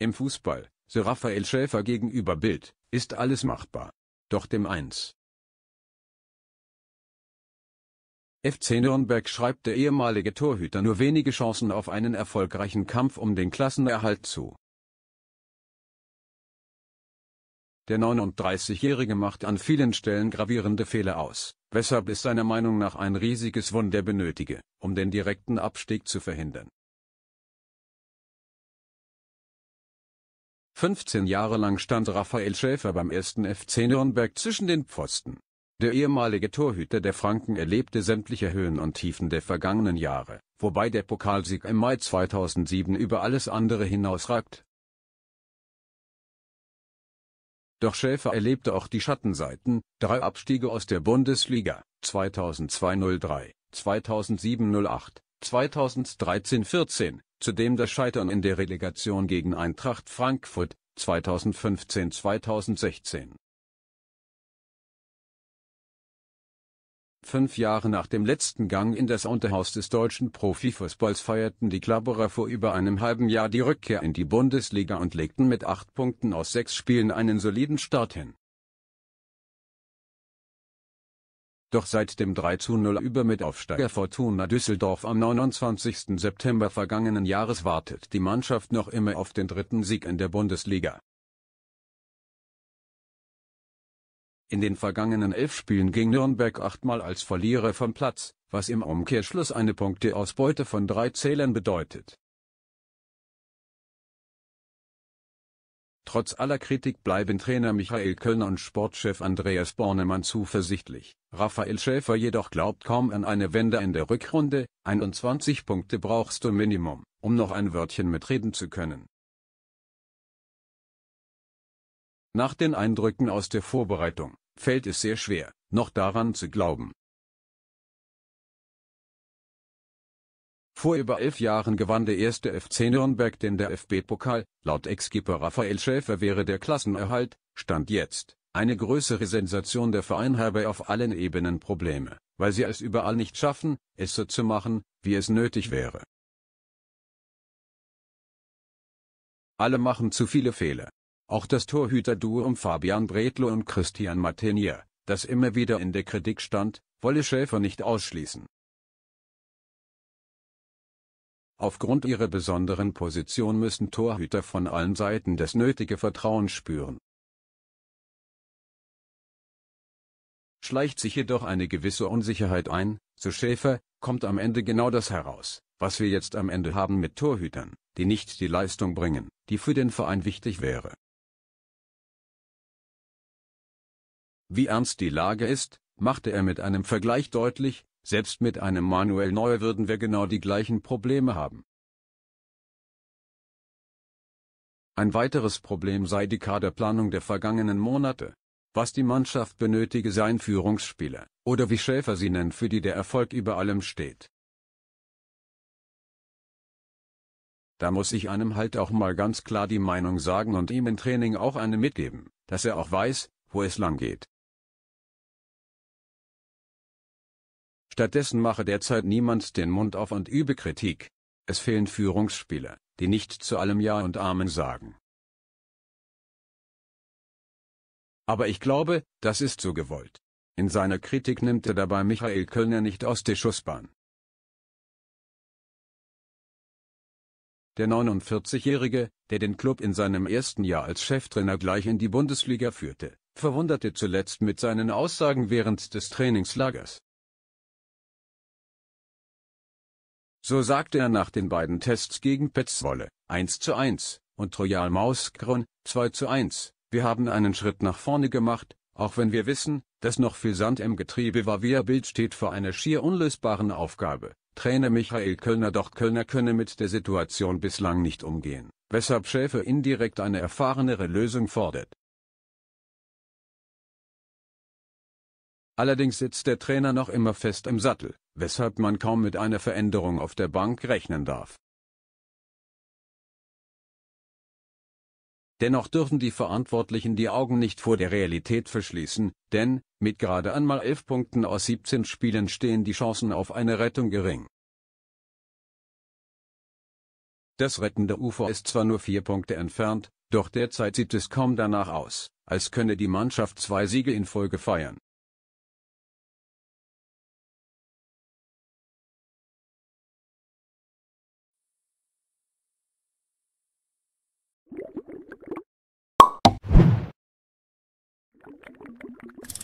Im Fußball, so Raphael Schäfer gegenüber Bild, ist alles machbar. Doch dem 1. FC Nürnberg schreibt der ehemalige Torhüter nur wenige Chancen auf einen erfolgreichen Kampf um den Klassenerhalt zu. Der 39-Jährige macht an vielen Stellen gravierende Fehler aus, weshalb es seiner Meinung nach ein riesiges Wunder benötige, um den direkten Abstieg zu verhindern. 15 Jahre lang stand Raphael Schäfer beim ersten FC Nürnberg zwischen den Pfosten. Der ehemalige Torhüter der Franken erlebte sämtliche Höhen und Tiefen der vergangenen Jahre, wobei der Pokalsieg im Mai 2007 über alles andere hinausragt. Doch Schäfer erlebte auch die Schattenseiten, drei Abstiege aus der Bundesliga, 2002-03, 2007-08 2013-14, zudem das Scheitern in der Relegation gegen Eintracht Frankfurt, 2015-2016. Fünf Jahre nach dem letzten Gang in das Unterhaus des deutschen Profifußballs feierten die Klabberer vor über einem halben Jahr die Rückkehr in die Bundesliga und legten mit acht Punkten aus sechs Spielen einen soliden Start hin doch seit dem 3:0 über mit Aufsteiger Fortuna Düsseldorf am 29. September vergangenen Jahres wartet die Mannschaft noch immer auf den dritten Sieg in der Bundesliga. In den vergangenen elf Spielen ging Nürnberg achtmal als Verlierer vom Platz, was im Umkehrschluss eine Punkteausbeute von drei Zählern bedeutet Trotz aller Kritik bleiben Trainer Michael Kölner und Sportchef Andreas Bornemann zuversichtlich. Raphael Schäfer jedoch glaubt kaum an eine Wende in der Rückrunde, 21 Punkte brauchst du Minimum, um noch ein Wörtchen mitreden zu können. Nach den Eindrücken aus der Vorbereitung fällt es sehr schwer, noch daran zu glauben, Vor über elf Jahren gewann der erste FC Nürnberg den der DFB-Pokal, laut Ex-Keeper Raphael Schäfer wäre der Klassenerhalt, Stand jetzt, eine größere Sensation der Verein habe auf allen Ebenen Probleme, weil sie es überall nicht schaffen, es so zu machen, wie es nötig wäre. Alle machen zu viele Fehler. Auch das Torhüterduo um Fabian Bredlo und Christian Martinier, das immer wieder in der Kritik stand, wolle Schäfer nicht ausschließen. Aufgrund ihrer besonderen Position müssen Torhüter von allen Seiten das nötige Vertrauen spüren. Schleicht sich jedoch eine gewisse Unsicherheit ein, so Schäfer, kommt am Ende genau das heraus, was wir jetzt am Ende haben mit Torhütern, die nicht die Leistung bringen, die für den Verein wichtig wäre. Wie ernst die Lage ist, machte er mit einem Vergleich deutlich, selbst mit einem Manuel Neuer würden wir genau die gleichen Probleme haben. Ein weiteres Problem sei die Kaderplanung der vergangenen Monate. Was die Mannschaft benötige seien Führungsspieler, oder wie Schäfer sie nennt, für die der Erfolg über allem steht. Da muss ich einem halt auch mal ganz klar die Meinung sagen und ihm im Training auch eine mitgeben, dass er auch weiß, wo es lang geht. Stattdessen mache derzeit niemand den Mund auf und übe Kritik. Es fehlen Führungsspieler, die nicht zu allem Ja und Amen sagen. Aber ich glaube, das ist so gewollt. In seiner Kritik nimmt er dabei Michael Kölner nicht aus der Schussbahn. Der 49-Jährige, der den Klub in seinem ersten Jahr als Cheftrainer gleich in die Bundesliga führte, verwunderte zuletzt mit seinen Aussagen während des Trainingslagers. So sagte er nach den beiden Tests gegen Petzwolle, 1 zu 1, und Royal Mauskron, 2 zu 1, wir haben einen Schritt nach vorne gemacht, auch wenn wir wissen, dass noch viel Sand im Getriebe war. Wir Bild steht vor einer schier unlösbaren Aufgabe. Trainer Michael Kölner doch Kölner könne mit der Situation bislang nicht umgehen, weshalb Schäfer indirekt eine erfahrenere Lösung fordert. Allerdings sitzt der Trainer noch immer fest im Sattel, weshalb man kaum mit einer Veränderung auf der Bank rechnen darf. Dennoch dürfen die Verantwortlichen die Augen nicht vor der Realität verschließen, denn, mit gerade einmal 11 Punkten aus 17 Spielen stehen die Chancen auf eine Rettung gering. Das rettende Ufer ist zwar nur vier Punkte entfernt, doch derzeit sieht es kaum danach aus, als könne die Mannschaft zwei Siege in Folge feiern. Thank you.